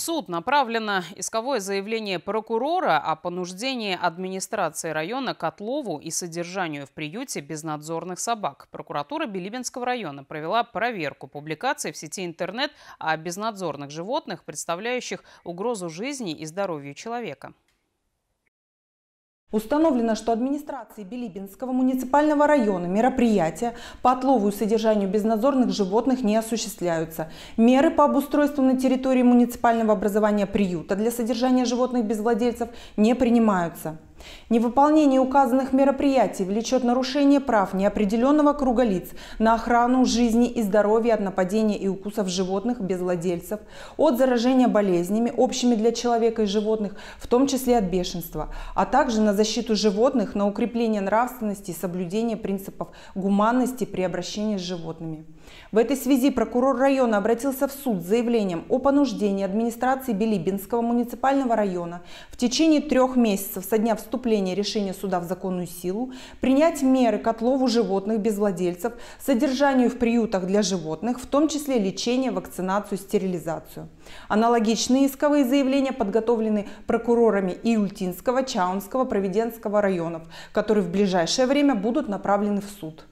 В суд направлено исковое заявление прокурора о понуждении администрации района к и содержанию в приюте безнадзорных собак. Прокуратура Билибинского района провела проверку публикаций в сети интернет о безнадзорных животных, представляющих угрозу жизни и здоровью человека. Установлено, что администрации Билибинского муниципального района мероприятия по отлову и содержанию безнадзорных животных не осуществляются. Меры по обустройству на территории муниципального образования приюта для содержания животных без владельцев не принимаются. Невыполнение указанных мероприятий влечет нарушение прав неопределенного круга лиц на охрану жизни и здоровья от нападения и укусов животных без владельцев, от заражения болезнями, общими для человека и животных, в том числе от бешенства, а также на защиту животных, на укрепление нравственности и соблюдение принципов гуманности при обращении с животными. В этой связи прокурор района обратился в суд с заявлением о понуждении администрации Билибинского муниципального района в течение трех месяцев со дня вступления вступления решения суда в законную силу, принять меры к отлову животных без владельцев, содержанию в приютах для животных, в том числе лечение, вакцинацию, стерилизацию. Аналогичные исковые заявления подготовлены прокурорами Иультинского, Чаунского, Провиденского районов, которые в ближайшее время будут направлены в суд.